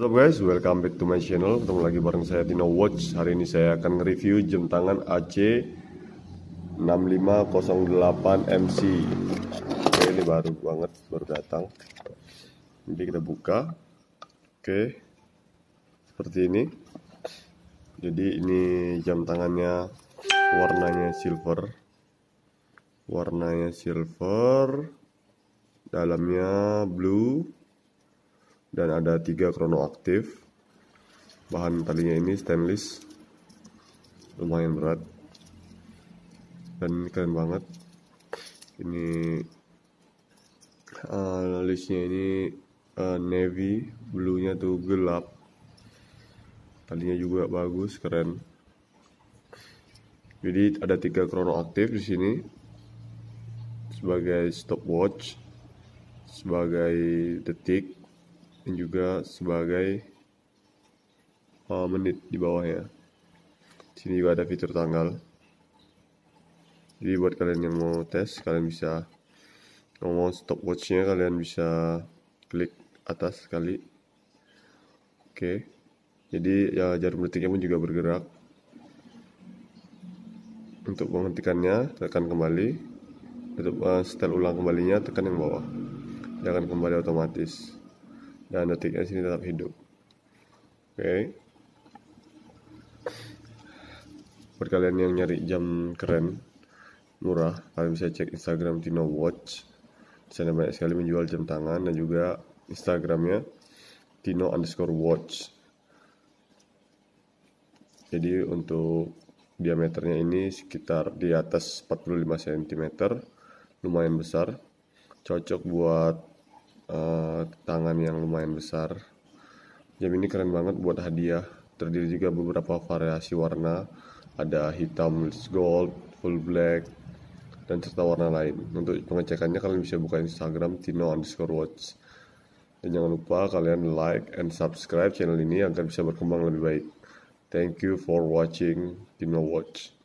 What's up guys, welcome back to my channel Ketemu lagi bareng saya Tino Watch Hari ini saya akan review jam tangan AC 6508 MC Oke ini baru banget, baru datang Jadi kita buka Oke Seperti ini Jadi ini jam tangannya Warnanya silver Warnanya silver Dalamnya blue dan ada tiga krono aktif bahan talinya ini stainless lumayan berat dan ini keren banget ini uh, listnya ini uh, navy nya tuh gelap talinya juga bagus keren jadi ada tiga krono aktif di sini sebagai stopwatch sebagai detik dan juga sebagai uh, menit di bawahnya sini juga ada fitur tanggal jadi buat kalian yang mau tes kalian bisa kalau mau stopwatchnya kalian bisa klik atas sekali oke jadi ya jarum detiknya pun juga bergerak untuk menghentikannya tekan kembali untuk uh, setel ulang kembalinya tekan yang bawah dia akan kembali otomatis dan detiknya sini tetap hidup oke okay. buat kalian yang nyari jam keren murah kalian bisa cek Instagram Tino Watch di sana banyak sekali menjual jam tangan dan juga Instagramnya Tino underscore watch jadi untuk diameternya ini sekitar di atas 45 cm lumayan besar cocok buat uh, tangan yang lumayan besar jam ini keren banget buat hadiah terdiri juga beberapa variasi warna ada hitam gold full black dan serta warna lain untuk pengecekannya kalian bisa buka instagram tino underscore watch dan jangan lupa kalian like and subscribe channel ini agar bisa berkembang lebih baik thank you for watching tino watch